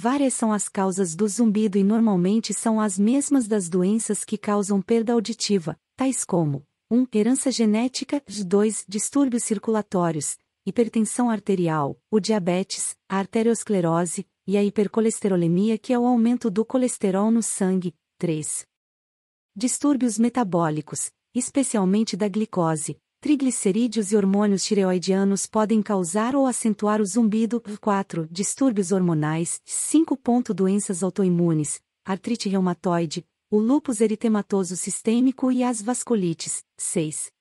Várias são as causas do zumbido e normalmente são as mesmas das doenças que causam perda auditiva, tais como 1. Herança genética, 2. Distúrbios circulatórios, hipertensão arterial, o diabetes, a arteriosclerose e a hipercolesterolemia que é o aumento do colesterol no sangue, 3. Distúrbios metabólicos, especialmente da glicose, Triglicerídeos e hormônios tireoidianos podem causar ou acentuar o zumbido. 4. Distúrbios hormonais. 5. Doenças autoimunes, artrite reumatoide, o lúpus eritematoso sistêmico e as vasculites. 6.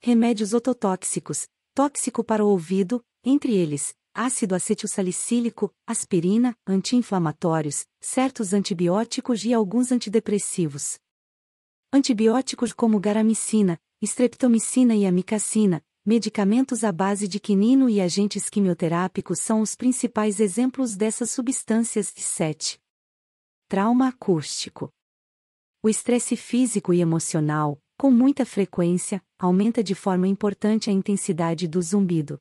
Remédios ototóxicos. Tóxico para o ouvido, entre eles, ácido acetilsalicílico, aspirina, anti-inflamatórios, certos antibióticos e alguns antidepressivos. Antibióticos como garamicina, Estreptomicina e amicacina, medicamentos à base de quinino e agentes quimioterápicos são os principais exemplos dessas substâncias. 7. Trauma acústico. O estresse físico e emocional, com muita frequência, aumenta de forma importante a intensidade do zumbido.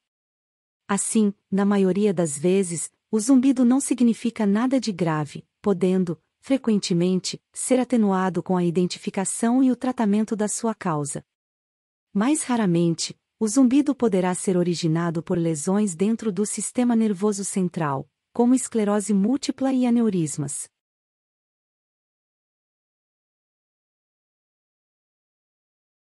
Assim, na maioria das vezes, o zumbido não significa nada de grave, podendo, frequentemente, ser atenuado com a identificação e o tratamento da sua causa. Mais raramente, o zumbido poderá ser originado por lesões dentro do sistema nervoso central, como esclerose múltipla e aneurismas.